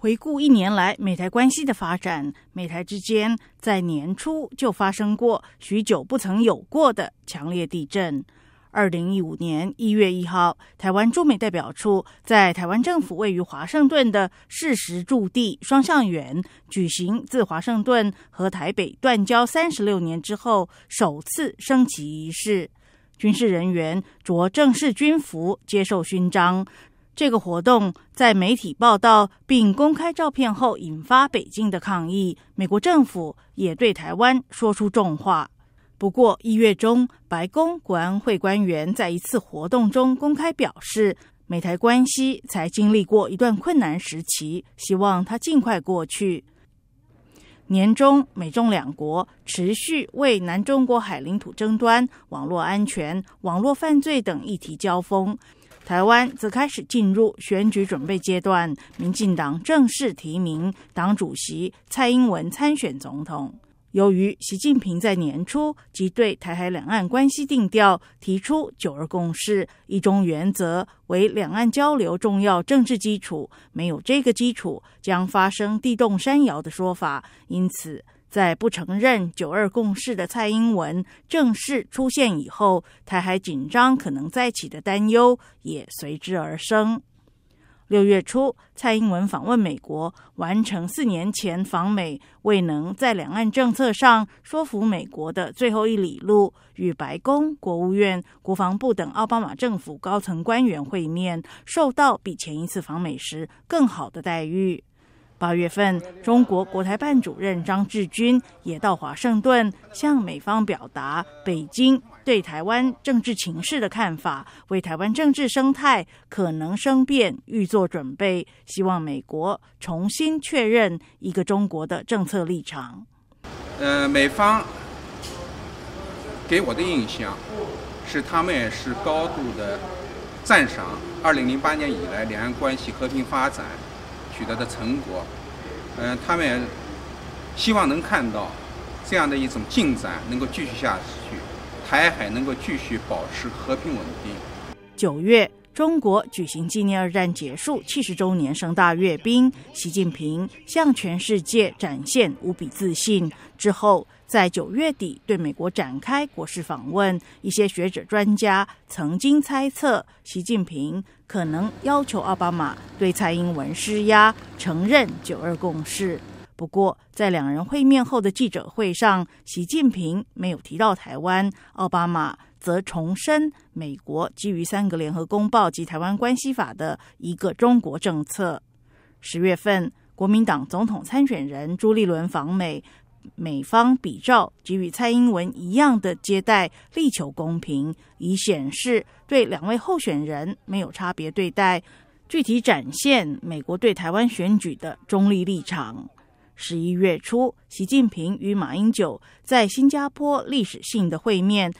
回顾一年来美台关系的发展，美台之间在年初就发生过许久不曾有过的强烈地震。二零一五年一月一号，台湾驻美代表处在台湾政府位于华盛顿的事实驻地双向园举行自华盛顿和台北断交三十六年之后首次升旗仪式，军事人员着正式军服接受勋章。这个活动在媒体报道并公开照片后，引发北京的抗议。美国政府也对台湾说出重话。不过，一月中，白宫国安会官员在一次活动中公开表示，美台关系才经历过一段困难时期，希望它尽快过去。年中，美中两国持续为南中国海领土争端、网络安全、网络犯罪等议题交锋。台湾则开始进入选举准备阶段，民进党正式提名党主席蔡英文参选总统。由于习近平在年初即对台海两岸关系定调，提出“九二共识”“一中原则”为两岸交流重要政治基础，没有这个基础将发生地动山摇的说法，因此。在不承认“九二共识”的蔡英文正式出现以后，台海紧张可能再起的担忧也随之而生。六月初，蔡英文访问美国，完成四年前访美未能在两岸政策上说服美国的最后一里路，与白宫、国务院、国防部等奥巴马政府高层官员会面，受到比前一次访美时更好的待遇。八月份，中国国台办主任张志军也到华盛顿向美方表达北京对台湾政治情势的看法，为台湾政治生态可能生变预做准备，希望美国重新确认一个中国的政策立场。呃，美方给我的印象是，他们是高度的赞赏，二零零八年以来两岸关系和平发展。取得的成果，嗯，他们希望能看到这样的一种进展能够继续下去，台海能够继续保持和平稳定。九月。中国举行纪念二战结束七十周年盛大阅兵，习近平向全世界展现无比自信。之后，在九月底对美国展开国事访问，一些学者专家曾经猜测，习近平可能要求奥巴马对蔡英文施压，承认九二共识。不过，在两人会面后的记者会上，习近平没有提到台湾，奥巴马。则重申美国基于三个联合公报及台湾关系法的一个中国政策。十月份，国民党总统参选人朱立伦访美，美方比照给予蔡英文一样的接待，力求公平，以显示对两位候选人没有差别对待，具体展现美国对台湾选举的中立立场。十一月初，习近平与马英九在新加坡历史性的会面。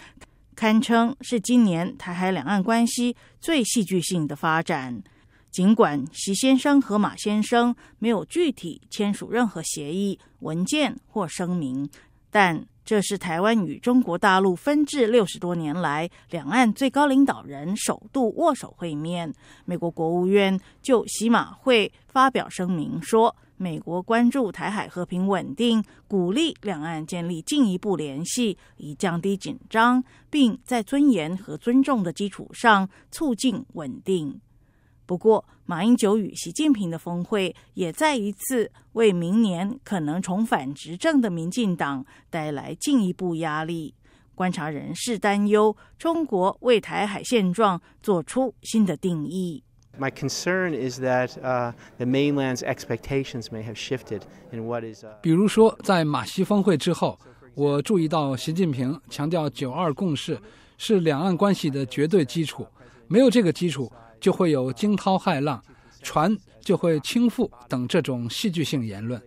堪称是今年台海两岸关系最戏剧性的发展。尽管习先生和马先生没有具体签署任何协议、文件或声明，但这是台湾与中国大陆分治六十多年来，两岸最高领导人首度握手会面。美国国务院就习马会发表声明说。美国关注台海和平稳定，鼓励两岸建立进一步联系，以降低紧张，并在尊严和尊重的基础上促进稳定。不过，马英九与习近平的峰会也再一次为明年可能重返执政的民进党带来进一步压力。观察人士担忧，中国为台海现状做出新的定义。My mainland's may concern expectations in the have shifted is is.、that、what uh, 比如说，在马西峰会之后，我注意到习近平强调“九二共识”是两岸关系的绝对基础，没有这个基础就会有惊涛骇浪，船就会倾覆等这种戏剧性言论。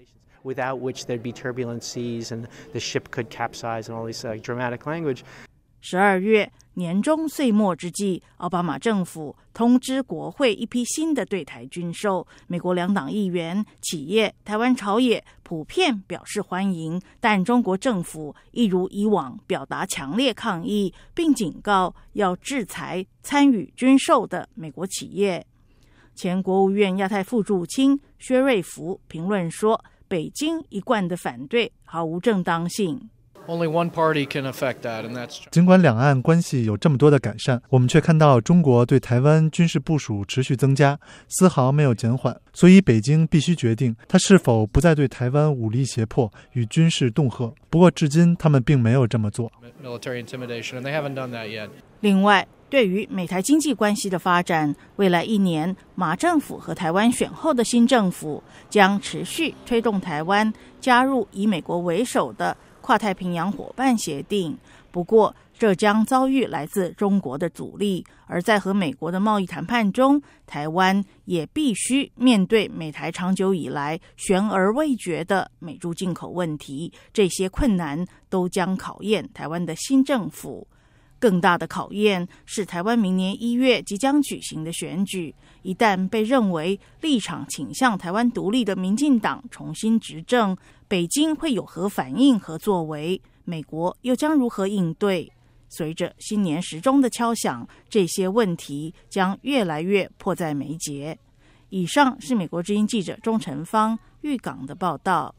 十二月。年终岁末之际，奥巴马政府通知国会一批新的对台军售，美国两党议员、企业、台湾朝野普遍表示欢迎，但中国政府一如以往表达强烈抗议，并警告要制裁参与军售的美国企业。前国务院亚太副主卿薛瑞福评论说：“北京一贯的反对毫无正当性。”尽管两岸关系有这么多的改善，我们却看到中国对台湾军事部署持续增加，丝毫没有减缓。所以北京必须决定，他是否不再对台湾武力胁迫与军事恫吓。不过至今他们并没有这么做。另外，对于美台经济关系的发展，未来一年，马政府和台湾选后的新政府将持续推动台湾加入以美国为首的。跨太平洋伙伴协定，不过这将遭遇来自中国的阻力；而在和美国的贸易谈判中，台湾也必须面对美台长久以来悬而未决的美猪进口问题。这些困难都将考验台湾的新政府。更大的考验是台湾明年一月即将举行的选举。一旦被认为立场倾向台湾独立的民进党重新执政，北京会有何反应和作为？美国又将如何应对？随着新年时钟的敲响，这些问题将越来越迫在眉睫。以上是美国之音记者钟成芳、郁港的报道。